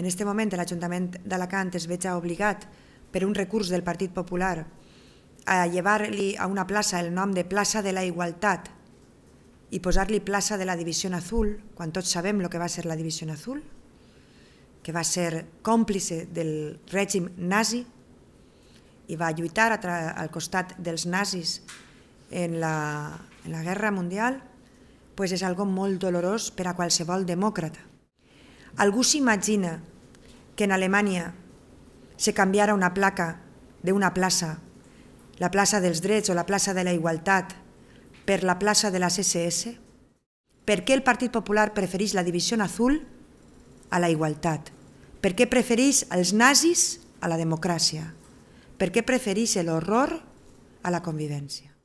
En aquest moment l'Ajuntament d'Alacant es veja obligat per un recurs del Partit Popular a llevar-li a una plaça el nom de plaça de la Igualtat i posar-li plaça de la Divisió Azul, quan tots sabem el que va ser la Divisió Azul, que va ser còmplice del règim nazi i va lluitar al costat dels nazis en la, en la Guerra Mundial, pues és algo molt dolorós per a qualsevol demòcrata. Algú s'imagina que en Alemanya se canviara una placa d'una plaça, la plaça dels drets o la plaça de la igualtat, per la plaça de les SS? Per què el Partit Popular preferís la divisió azul a la igualtat? Per què preferís els nazis a la democràcia? Per què preferís l'horror a la convivència?